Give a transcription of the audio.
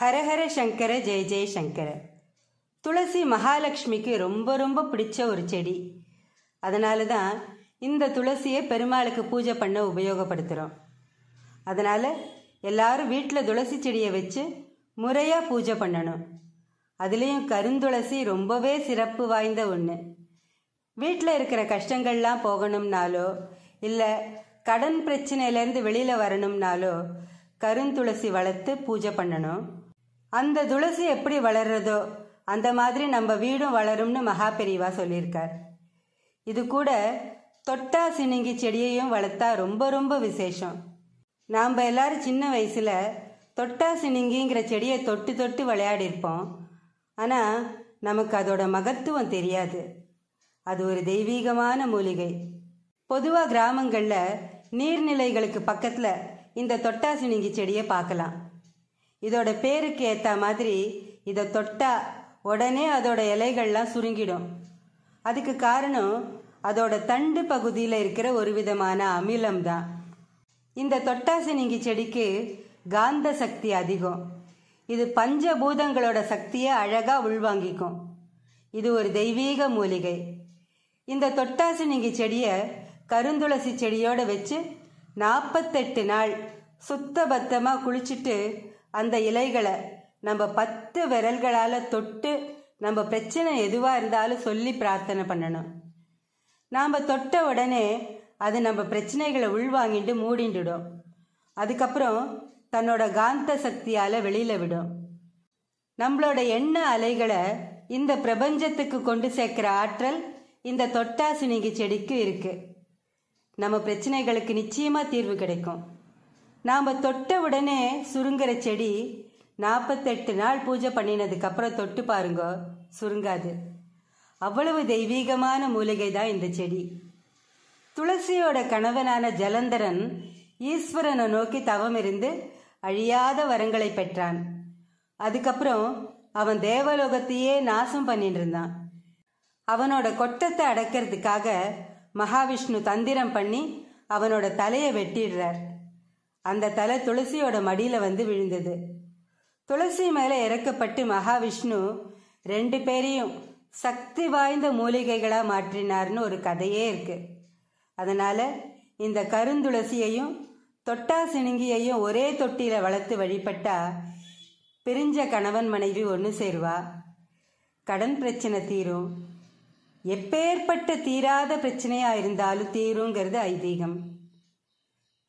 ஹரஹர சங்கர ஜெய ஜெய சங்கர துளசி மகாலட்சுமிக்கு ரொம்ப ரொம்ப பிடிச்ச ஒரு செடி அதனால தான் இந்த துளசியை பெருமாளுக்கு பூஜை பண்ண உபயோகப்படுத்துகிறோம் அதனால் எல்லாரும் வீட்டில் துளசி செடியை வச்சு முறையாக பூஜை பண்ணணும் அதுலேயும் கருந்துளசி ரொம்பவே சிறப்பு வாய்ந்த ஒன்று வீட்டில் இருக்கிற கஷ்டங்கள்லாம் போகணும்னாலோ இல்லை கடன் பிரச்சனையிலேருந்து வெளியில் வரணும்னாலோ கருந்துளசி வளர்த்து பூஜை பண்ணணும் அந்த துளசி எப்படி வளர்றதோ அந்த மாதிரி நம்ம வீடும் வளரும்னு மகா பெரியவா சொல்லியிருக்கார் இது கூட தொட்டா சினிங்கி செடியையும் வளர்த்தா ரொம்ப ரொம்ப விசேஷம் நாம் எல்லாரும் சின்ன வயசில் தொட்டா சினிங்கிங்கிற செடியை தொட்டு தொட்டு விளையாடிருப்போம் ஆனால் நமக்கு அதோட மகத்துவம் தெரியாது அது ஒரு தெய்வீகமான மூலிகை பொதுவாக கிராமங்களில் நீர்நிலைகளுக்கு பக்கத்தில் இந்த தொட்டா சினிங்கி செடியை பார்க்கலாம் இதோட பேருக்கு ஏற்ற மாதிரி இதை தொட்டா உடனே அதோட இலைகள்லாம் சுருங்கிடும் அதுக்கு காரணம் அதோட தண்டு பகுதியில் இருக்கிற ஒரு விதமான அமிலம் தான் இந்த தொட்டாசினிங்கி செடிக்கு காந்த சக்தி அதிகம் இது பஞ்சபூதங்களோட சக்தியை அழகாக உள்வாங்கிக்கும் இது ஒரு தெய்வீக மூலிகை இந்த தொட்டாசினிங்கி செடியை கருந்துளசி செடியோடு வச்சு நாற்பத்தெட்டு நாள் சுத்த பத்தமாக குளிச்சுட்டு அந்த இலைகளை நம்ம பத்து விரல்களால் தொட்டு நம்ம பிரச்சனை எதுவாக இருந்தாலும் சொல்லி பிரார்த்தனை பண்ணணும் நாம் தொட்ட உடனே அது நம்ம பிரச்சனைகளை உள்வாங்கிட்டு மூடிண்டுடும் அதுக்கப்புறம் தன்னோட காந்த சக்தியால் வெளியில் விடும் நம்மளோட எண்ண அலைகளை இந்த பிரபஞ்சத்துக்கு கொண்டு சேர்க்குற ஆற்றல் இந்த தொட்டாசினிக்கு செடிக்கு இருக்குது நம்ம பிரச்சனைகளுக்கு நிச்சயமாக தீர்வு கிடைக்கும் நாம் தொட்ட உடனே சுருங்குற செடி நாற்பத்தெட்டு நாள் பூஜை பண்ணினதுக்கு அப்புறம் தொட்டு பாருங்க சுருங்காது அவ்வளவு தெய்வீகமான மூலிகை தான் இந்த செடி துளசியோட கணவனான ஜலந்தரன் ஈஸ்வரனை நோக்கி தவம் இருந்து அழியாத வரங்களை பெற்றான் அதுக்கப்புறம் அவன் தேவலோகத்தையே நாசம் பண்ணிட்டு இருந்தான் அவனோட கொட்டத்தை அடக்கிறதுக்காக மகாவிஷ்ணு தந்திரம் பண்ணி அவனோட தலையை வெட்டிடுறார் அந்த தலை துளசியோட மடியில் வந்து விழுந்தது துளசி மேலே இறக்கப்பட்டு மகாவிஷ்ணு ரெண்டு பேரையும் சக்தி வாய்ந்த மூலிகைகளாக மாற்றினார்னு ஒரு கதையே இருக்கு அதனால இந்த கருந்துளசியையும் தொட்டா சினுங்கியையும் ஒரே தொட்டியில் வளர்த்து வழிபட்டா பிரிஞ்ச கணவன் மனைவி ஒன்று சேருவா கடன் பிரச்சனை தீரும் எப்பேற்பட்ட தீராத பிரச்சனையாக இருந்தாலும் தீருங்கிறது ஐதீகம்